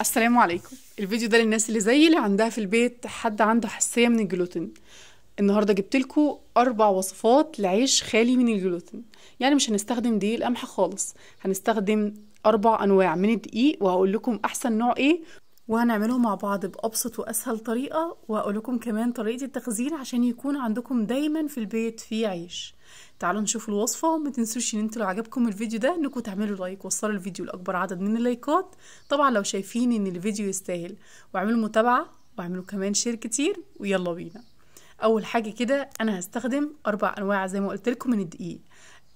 السلام عليكم الفيديو ده للناس اللي زيي اللي عندها في البيت حد عنده حساسيه من الجلوتين النهارده جبت لكم اربع وصفات لعيش خالي من الجلوتين يعني مش هنستخدم دقيق القمح خالص هنستخدم اربع انواع من الدقيق وهقول لكم احسن نوع ايه وهنعمله مع بعض بأبسط وأسهل طريقة وأقول لكم كمان طريقة التخزين عشان يكون عندكم دايما في البيت في عيش تعالوا نشوف الوصفة وما تنسوش ان انتوا لو عجبكم الفيديو ده انكم تعملوا لايك وصلوا الفيديو لأكبر عدد من اللايكات طبعا لو شايفين ان الفيديو يستاهل واعملوا متابعة واعملوا كمان شير كتير ويلا بينا اول حاجة كده انا هستخدم اربع انواع زي ما قلت لكم من الدقيق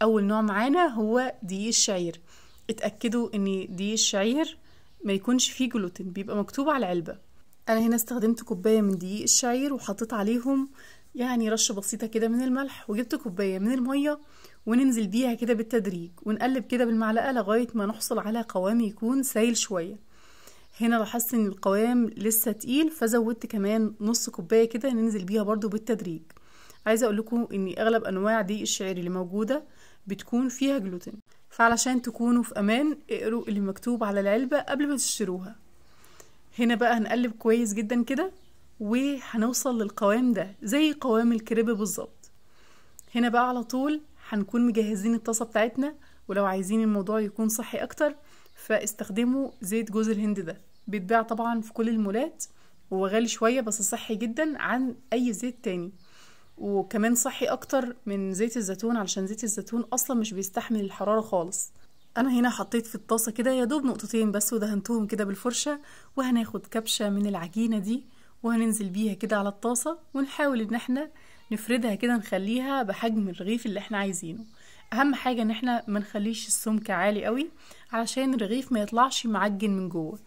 اول نوع معانا هو دقيق الشعير اتأكدوا ان دقيق الشعير ما يكونش فيه جلوتين بيبقى مكتوب على العلبة أنا هنا استخدمت كوباية من دقيق الشعير وحطيت عليهم يعني رشة بسيطة كده من الملح وجبت كوباية من المية وننزل بيها كده بالتدريج ونقلب كده بالمعلقة لغاية ما نحصل على قوام يكون سايل شوية هنا لاحظت ان القوام لسه تقيل فزودت كمان نص كوباية كده ننزل بيها برضو بالتدريج عايزة اقول لكم ان اغلب انواع دقيق الشعير اللي موجودة بتكون فيها جلوتين فعلشان تكونوا في أمان اقروا اللي مكتوب على العلبة قبل ما تشتروها هنا بقى هنقلب كويس جدا كده وهنوصل للقوام ده زي قوام الكريب بالظبط هنا بقى على طول هنكون مجهزين الطاسة بتاعتنا ولو عايزين الموضوع يكون صحي أكتر فاستخدموا زيت جوز الهند ده بيتباع طبعا في كل المولات وغالي شوية بس صحي جدا عن أي زيت تاني وكمان صحي اكتر من زيت الزيتون علشان زيت الزيتون اصلا مش بيستحمل الحراره خالص انا هنا حطيت في الطاسه كده يا دوب نقطتين بس ودهنتهم كده بالفرشه وهناخد كبشه من العجينه دي وهننزل بيها كده على الطاسه ونحاول ان احنا نفردها كده نخليها بحجم الرغيف اللي احنا عايزينه اهم حاجه ان احنا ما نخليش السمك عالي قوي علشان الرغيف ما يطلعش معجن من جوه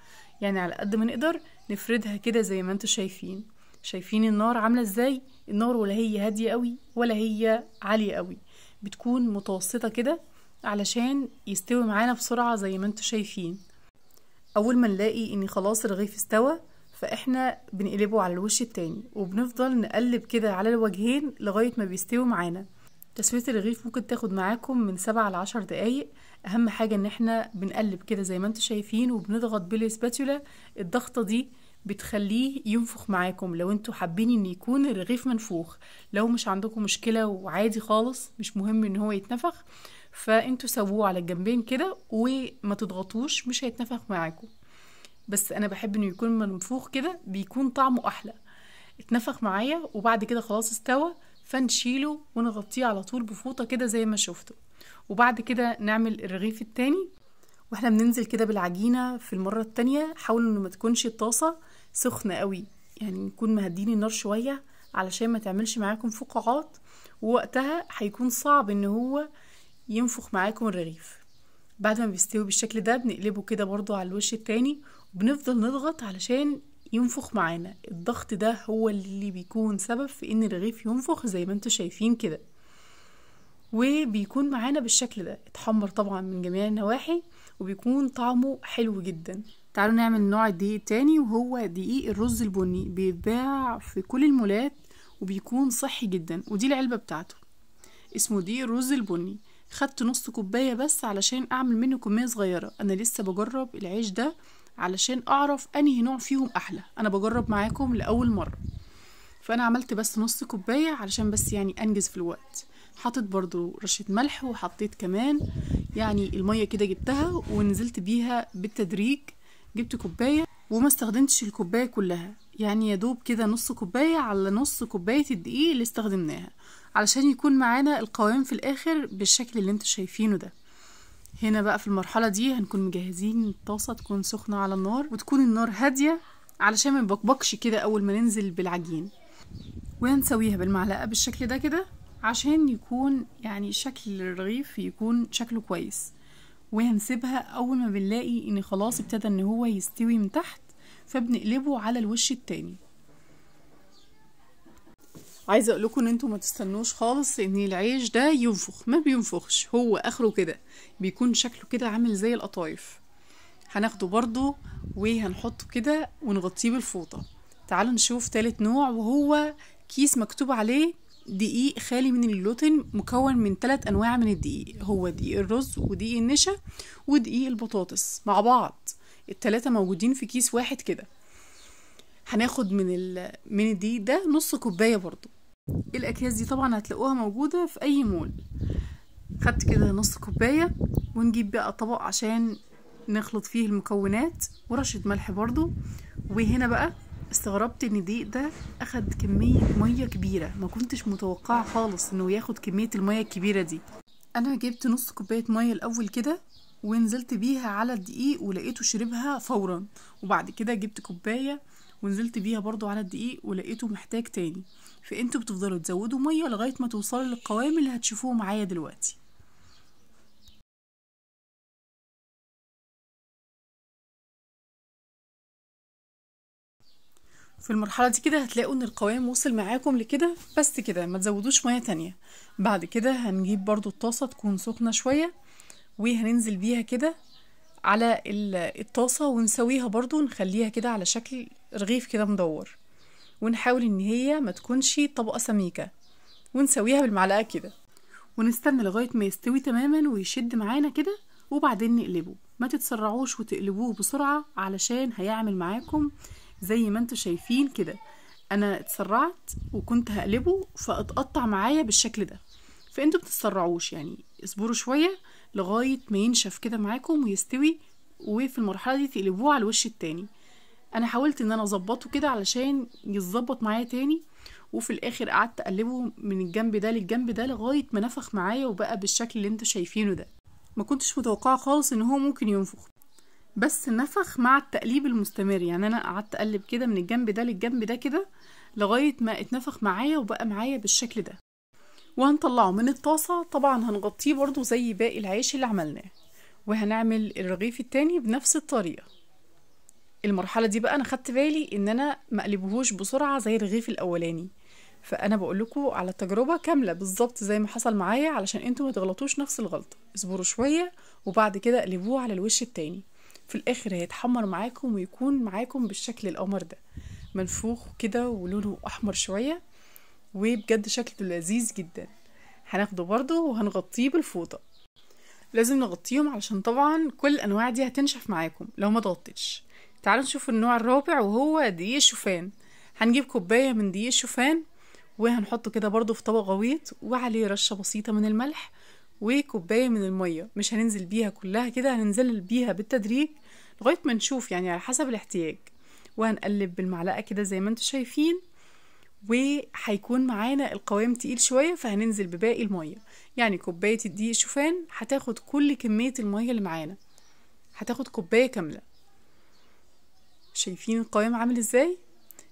يعني على قد ما نقدر نفردها كده زي ما انتوا شايفين شايفين النار عاملة ازاي النار ولا هي هادية قوي ولا هي عالية قوي بتكون متوسطة كده علشان يستوي معانا بسرعة زي ما انتوا شايفين اول ما نلاقي ان خلاص الرغيف استوى فاحنا بنقلبه على الوش التاني وبنفضل نقلب كده على الوجهين لغاية ما بيستوي معانا تسوية الرغيف ممكن تاخد معاكم من سبعة لعشر دقايق اهم حاجة ان احنا بنقلب كده زي ما انتوا شايفين وبنضغط بالسباتولا الضغطة دي بتخليه ينفخ معاكم لو انتوا حابين ان يكون الرغيف منفوخ لو مش عندكم مشكله وعادي خالص مش مهم ان هو يتنفخ فانتوا سووه على الجنبين كده وما تضغطوش مش هيتنفخ معاكم بس انا بحب انه يكون منفوخ كده بيكون طعمه احلى اتنفخ معايا وبعد كده خلاص استوى فنشيله ونغطيه على طول بفوطه كده زي ما شفتوا وبعد كده نعمل الرغيف التاني واحنا بننزل كده بالعجينه في المره التانية حاولوا انه ما تكونش الطاسه سخنة قوي يعني نكون مهدين النار شوية علشان ما تعملش معاكم فقاعات ووقتها هيكون صعب ان هو ينفخ معاكم الرغيف بعد ما بيستوي بالشكل ده بنقلبه كده برضو على الوش التاني وبنفضل نضغط علشان ينفخ معانا الضغط ده هو اللي بيكون سبب في ان الرغيف ينفخ زي ما انتم شايفين كده وبيكون معانا بالشكل ده اتحمر طبعا من جميع النواحي وبيكون طعمه حلو جدا تعالوا نعمل نوع الدقيق تاني وهو دقيق الرز البني بيتباع في كل المولات وبيكون صحي جدا ودي العلبة بتاعته اسمه دقيق الرز البني خدت نص كوباية بس علشان أعمل منه كمية صغيرة أنا لسه بجرب العيش ده علشان أعرف أنهي نوع فيهم أحلى أنا بجرب معاكم لأول مرة فأنا عملت بس نص كوباية علشان بس يعني أنجز في الوقت حطيت برضو رشة ملح وحطيت كمان يعني المية كده جبتها ونزلت بيها بالتدريج جبت كوباية وما استخدمتش الكوباية كلها يعني يا دوب كده نص كوباية على نص كوباية الدقيق اللي استخدمناها علشان يكون معانا القوام في الآخر بالشكل اللي انتوا شايفينه ده هنا بقى في المرحلة دي هنكون مجهزين الطاسة تكون سخنة على النار وتكون النار هادية علشان ما نبقبقش كده أول ما ننزل بالعجين وهنسويها بالمعلقة بالشكل ده كده عشان يكون يعني شكل الرغيف يكون شكله كويس وهنسيبها اول ما بنلاقي ان خلاص ابتدى ان هو يستوي من تحت فبنقلبه على الوش التاني عايزه اقول لكم ان انتوا ما تستنوش خالص ان العيش ده ينفخ ما بينفخش هو اخره كده بيكون شكله كده عامل زي القطايف هناخده برضو وهنحطه كده ونغطيه بالفوطه تعالوا نشوف تالت نوع وهو كيس مكتوب عليه دقيق خالي من اللوتين مكون من ثلاث انواع من الدقيق هو دقيق الرز ودقيق النشا ودقيق البطاطس مع بعض التلاتة موجودين في كيس واحد كده هناخد من ال... من الدقيق ده نص كوبايه برضو الاكياس دي طبعا هتلاقوها موجوده في اي مول خدت كده نص كوبايه ونجيب بقى طبق عشان نخلط فيه المكونات ورشه ملح برضو وهنا بقى استغربت ان ديق ده اخد كمية مية كبيرة ما كنتش متوقعة خالص انه ياخد كمية المية الكبيرة دي انا جبت نص كوباية مية الاول كده ونزلت بيها على الدقيق ولقيته شربها فورا وبعد كده جبت كوباية ونزلت بيها برضو على الدقيق ولقيته محتاج تاني فانتوا بتفضلوا تزودوا مية لغاية ما توصلوا للقوام اللي هتشوفوه معايا دلوقتي في المرحلة دي كده هتلاقوا ان القوام وصل معاكم لكده بس كده ما تزودوش مية تانية بعد كده هنجيب برضو الطاسة تكون سخنة شوية وهننزل بيها كده على الطاسة ونسويها برضو نخليها كده على شكل رغيف كده مدور ونحاول ان هي ما تكونش طبقة سميكة ونسويها بالمعلقة كده ونستنى لغاية ما يستوي تماما ويشد معانا كده وبعدين نقلبه ما تتسرعوش وتقلبوه بسرعة علشان هيعمل معاكم زي ما انتوا شايفين كده انا اتسرعت وكنت هقلبه فاتقطع معايا بالشكل ده فانتوا بتتسرعوش يعني اصبروا شويه لغايه ما ينشف كده معاكم ويستوي وفي المرحله دي تقلبوه على الوش التاني انا حاولت ان انا اظبطه كده علشان يتظبط معايا تاني وفي الاخر قعدت اقلبه من الجنب ده للجنب ده لغايه ما نفخ معايا وبقى بالشكل اللي انتوا شايفينه ده ما كنتش متوقعه خالص ان هو ممكن ينفخ بس نفخ مع التقليب المستمر يعني انا قعدت اقلب كده من الجنب ده للجنب ده كده لغايه ما اتنفخ معايا وبقى معايا بالشكل ده وهنطلعه من الطاسه طبعا هنغطيه برضو زي باقي العيش اللي عملناه وهنعمل الرغيف التاني بنفس الطريقه المرحله دي بقى انا خدت بالي ان انا مقلبهوش بسرعه زي الرغيف الاولاني فانا بقول لكم على تجربه كامله بالظبط زي ما حصل معايا علشان انتوا ما تغلطوش نفس الغلطه اصبروا شويه وبعد كده قلبوه على الوش التاني في الاخر هيتحمر معاكم ويكون معاكم بالشكل القمر ده منفوخ كده ولونه احمر شويه وبجد شكله لذيذ جدا هناخده برضه وهنغطيه بالفوطه لازم نغطيهم علشان طبعا كل الانواع دي هتنشف معاكم لو ما تغطيش تعالوا نشوف النوع الرابع وهو دقيق الشوفان هنجيب كوبايه من دقيق الشوفان وهنحطه كده برضو في طبق غويط وعليه رشه بسيطه من الملح وكوباية من المية مش هننزل بيها كلها كده هننزل بيها بالتدريج لغاية ما نشوف يعني على حسب الاحتياج وهنقلب بالمعلقة كده زي ما انتوا شايفين وهيكون معانا القوام تقيل شوية فهننزل بباقي المية يعني كوباية الدقيق شوفان هتاخد كل كمية المية اللي معانا هتاخد كوباية كاملة شايفين القوام عامل ازاي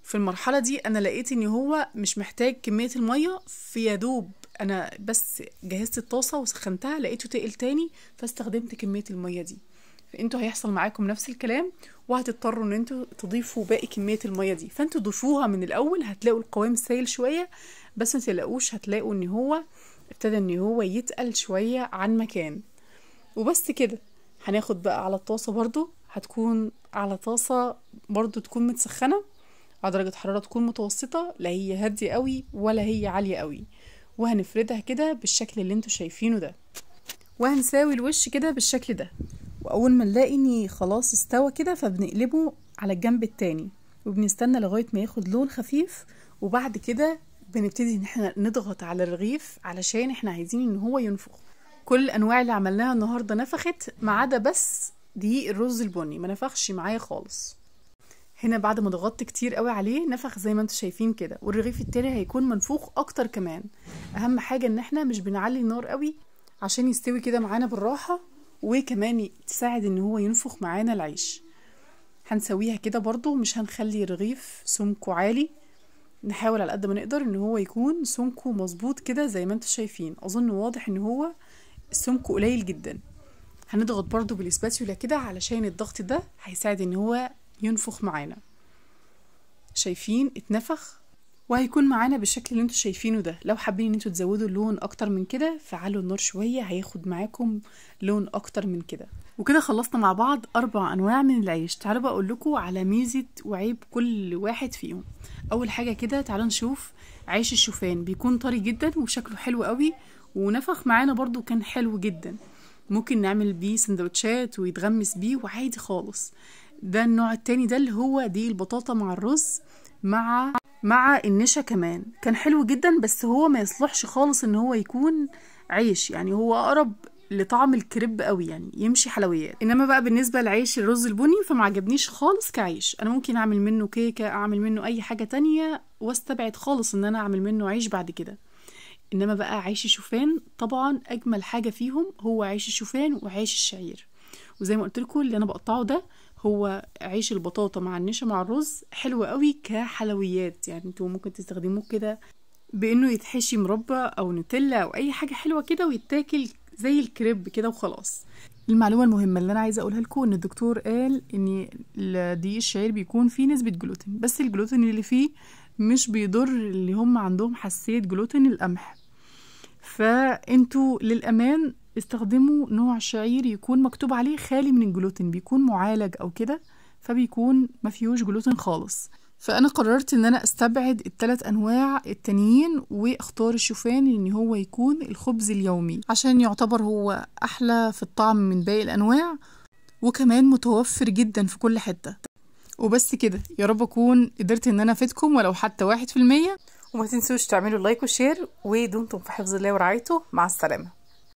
في المرحلة دي انا لقيت ان هو مش محتاج كمية المية في يدوب انا بس جهزت الطاسه وسخنتها لقيته تقل تاني فاستخدمت كميه الميه دي فانتوا هيحصل معاكم نفس الكلام وهتضطروا ان انتوا تضيفوا باقي كميه الميه دي فانتوا ضيفوها من الاول هتلاقوا القوام سايل شويه بس ما تلاقوش هتلاقوا ان هو ابتدى ان هو يتقل شويه عن مكان وبس كده هناخد بقى على الطاسه برضو هتكون على طاسه برضو تكون متسخنه على درجه حراره تكون متوسطه لا هي هاديه قوي ولا هي عاليه قوي وهنفردها كده بالشكل اللي انتوا شايفينه ده وهنساوي الوش كده بالشكل ده واول ما نلاقي ان خلاص استوى كده فبنقلبه على الجنب التاني وبنستنى لغايه ما ياخد لون خفيف وبعد كده بنبتدي ان احنا نضغط على الرغيف علشان احنا عايزين ان هو ينفخ كل الانواع اللي عملناها النهارده نفخت ما عدا بس دقيق الرز البني ما نفخش معايا خالص هنا بعد ما ضغطت كتير قوي عليه نفخ زي ما انتم شايفين كده والرغيف التاني هيكون منفوخ اكتر كمان اهم حاجه ان احنا مش بنعلي النار قوي عشان يستوي كده معانا بالراحه وكمان تساعد ان هو ينفخ معانا العيش هنسويها كده برضو مش هنخلي رغيف سمكه عالي نحاول على قد ما نقدر ان هو يكون سمكه مظبوط كده زي ما انتم شايفين اظن واضح ان هو سمكه قليل جدا هنضغط برضو بالاسباتيولا كده علشان الضغط ده هيساعد ان هو ينفخ معانا شايفين اتنفخ وهيكون معانا بالشكل اللي انتوا شايفينه ده لو حابين ان انتوا تزودوا اللون اكتر من كده فعلوا النار شويه هياخد معاكم لون اكتر من كده وكده خلصنا مع بعض اربع انواع من العيش تعالوا بقى اقول لكم على ميزه وعيب كل واحد فيهم اول حاجه كده تعالوا نشوف عيش الشوفان بيكون طري جدا وشكله حلو قوي ونفخ معانا برضو كان حلو جدا ممكن نعمل بيه سندوتشات ويتغمس بيه وعادي خالص ده النوع التاني ده اللي هو دي البطاطا مع الرز مع مع النشا كمان كان حلو جدا بس هو ما يصلحش خالص ان هو يكون عيش يعني هو اقرب لطعم الكريب قوي يعني يمشي حلويات انما بقى بالنسبه لعيش الرز البني فما عجبنيش خالص كعيش انا ممكن اعمل منه كيكه اعمل منه اي حاجه تانية واستبعد خالص ان انا اعمل منه عيش بعد كده انما بقى عيش الشوفان طبعا اجمل حاجه فيهم هو عيش الشوفان وعيش الشعير وزي ما قلت لكم اللي انا بقطعه ده هو عيش البطاطا مع النشا مع الرز حلو قوي كحلويات يعني انتوا ممكن تستخدموه كده بانه يتحشي مربى او نوتيلا او اي حاجه حلوه كده ويتاكل زي الكريب كده وخلاص المعلومه المهمه اللي انا عايزه اقولها لكم ان الدكتور قال ان دي الشعير بيكون فيه نسبه جلوتين بس الجلوتين اللي فيه مش بيضر اللي هم عندهم حساسيه جلوتين القمح فانتوا للأمان استخدموا نوع شعير يكون مكتوب عليه خالي من الجلوتين بيكون معالج أو كده فبيكون مفيهوش جلوتين خالص فأنا قررت إن أنا أستبعد التلات أنواع التانيين وأختار الشوفان إن هو يكون الخبز اليومي عشان يعتبر هو أحلى في الطعم من باقي الأنواع وكمان متوفر جدا في كل حتة وبس كده يا رب أكون قدرت إن أنا أفيدكم ولو حتى واحد في المية وما تنسوش تعملوا لايك وشير ودمتم في حفظ الله ورعايته مع السلامه